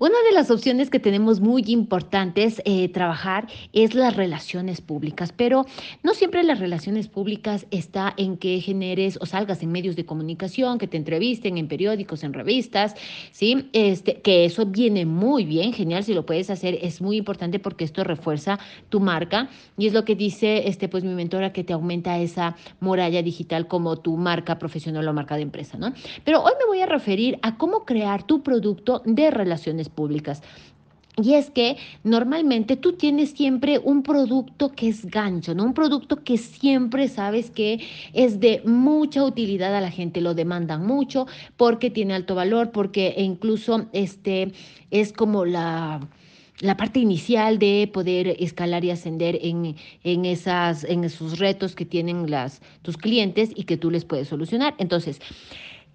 Una de las opciones que tenemos muy importantes eh, trabajar es las relaciones públicas, pero no siempre las relaciones públicas está en que generes o salgas en medios de comunicación, que te entrevisten en periódicos, en revistas, ¿sí? Este, que eso viene muy bien, genial, si lo puedes hacer es muy importante porque esto refuerza tu marca y es lo que dice este, pues mi mentora que te aumenta esa muralla digital como tu marca profesional o marca de empresa, ¿no? Pero hoy me voy a referir a cómo crear tu producto de relaciones públicas. Y es que normalmente tú tienes siempre un producto que es gancho, ¿no? Un producto que siempre sabes que es de mucha utilidad a la gente, lo demandan mucho porque tiene alto valor, porque e incluso este es como la la parte inicial de poder escalar y ascender en, en, esas, en esos retos que tienen las, tus clientes y que tú les puedes solucionar. Entonces,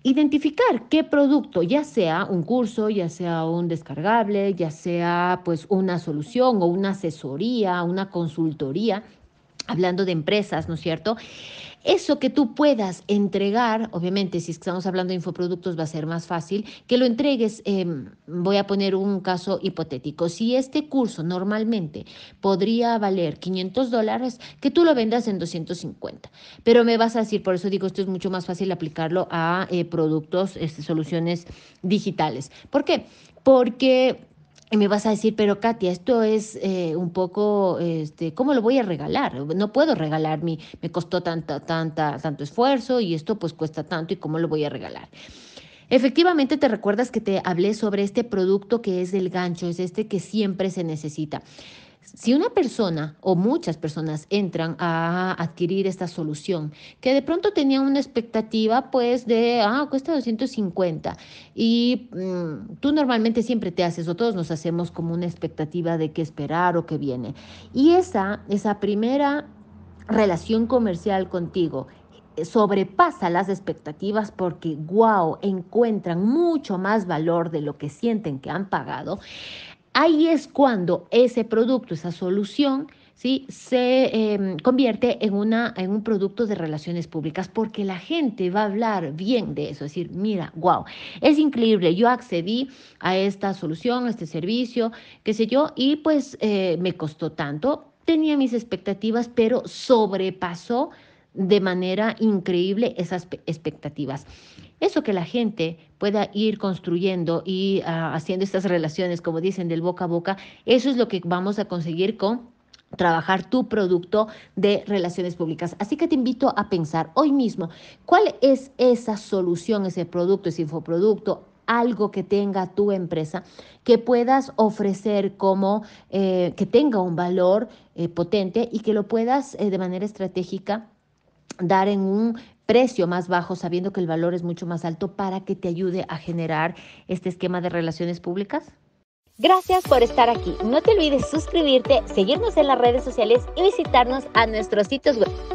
identificar qué producto, ya sea un curso, ya sea un descargable, ya sea pues una solución o una asesoría, una consultoría, hablando de empresas, ¿no es cierto? Eso que tú puedas entregar, obviamente, si estamos hablando de infoproductos va a ser más fácil, que lo entregues, em, voy a poner un caso hipotético, si este curso normalmente podría valer 500 dólares, que tú lo vendas en 250, pero me vas a decir, por eso digo, esto es mucho más fácil aplicarlo a eh, productos, este, soluciones digitales. ¿Por qué? Porque y me vas a decir, pero Katia, esto es eh, un poco, este, ¿cómo lo voy a regalar? No puedo regalar, mi, me costó tanta, tanta, tanto esfuerzo y esto pues cuesta tanto y cómo lo voy a regalar. Efectivamente, te recuerdas que te hablé sobre este producto que es el gancho, es este que siempre se necesita. Si una persona o muchas personas entran a adquirir esta solución, que de pronto tenía una expectativa pues de, ah, cuesta 250 y mm, tú normalmente siempre te haces o todos nos hacemos como una expectativa de qué esperar o qué viene. Y esa, esa primera relación comercial contigo eh, sobrepasa las expectativas porque, wow, encuentran mucho más valor de lo que sienten que han pagado, Ahí es cuando ese producto, esa solución, ¿sí? se em, convierte en, una, en un producto de relaciones públicas porque la gente va a hablar bien de eso, es decir, mira, wow, es increíble, yo accedí a esta solución, a este servicio, qué sé yo, y pues eh, me costó tanto, tenía mis expectativas, pero sobrepasó de manera increíble esas expectativas. Eso que la gente pueda ir construyendo y ah, haciendo estas relaciones, como dicen, del boca a boca, eso es lo que vamos a conseguir con trabajar tu producto de relaciones públicas. Así que te invito a pensar hoy mismo cuál es esa solución, ese producto, ese infoproducto, algo que tenga tu empresa que puedas ofrecer como eh, que tenga un valor eh, potente y que lo puedas eh, de manera estratégica dar en un precio más bajo, sabiendo que el valor es mucho más alto, para que te ayude a generar este esquema de relaciones públicas? Gracias por estar aquí. No te olvides suscribirte, seguirnos en las redes sociales y visitarnos a nuestros sitios web.